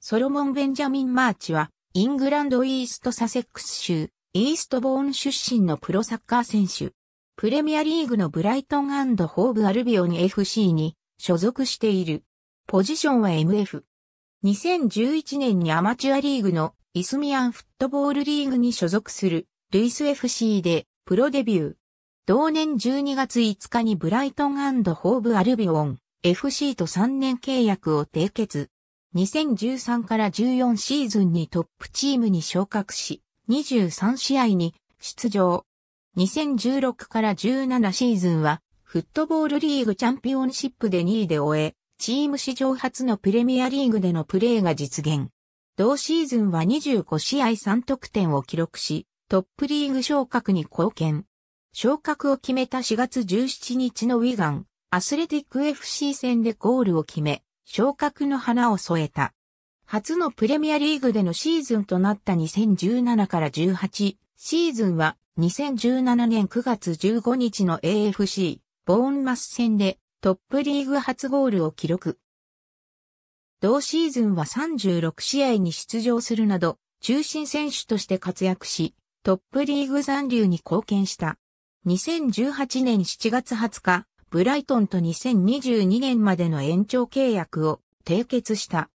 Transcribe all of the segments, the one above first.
ソロモン・ベンジャミン・マーチは、イングランド・イースト・サセックス州、イーストボーン出身のプロサッカー選手。プレミアリーグのブライトンホーブ・アルビオン FC に所属している。ポジションは MF。2011年にアマチュアリーグのイスミアンフットボールリーグに所属するルイス FC でプロデビュー。同年12月5日にブライトンホーブ・アルビオン FC と3年契約を締結。2013から14シーズンにトップチームに昇格し、23試合に出場。2016から17シーズンは、フットボールリーグチャンピオンシップで2位で終え、チーム史上初のプレミアリーグでのプレーが実現。同シーズンは25試合3得点を記録し、トップリーグ昇格に貢献。昇格を決めた4月17日のウィガン、アスレティック FC 戦でゴールを決め、昇格の花を添えた。初のプレミアリーグでのシーズンとなった2017から18シーズンは2017年9月15日の AFC ボーンマス戦でトップリーグ初ゴールを記録。同シーズンは36試合に出場するなど中心選手として活躍しトップリーグ残留に貢献した。2018年7月20日ブライトンと2022年までの延長契約を締結した。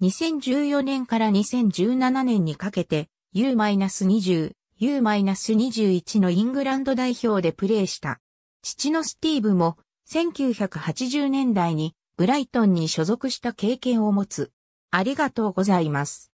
2014年から2017年にかけて U-20、U-21 のイングランド代表でプレーした。父のスティーブも1980年代にブライトンに所属した経験を持つ。ありがとうございます。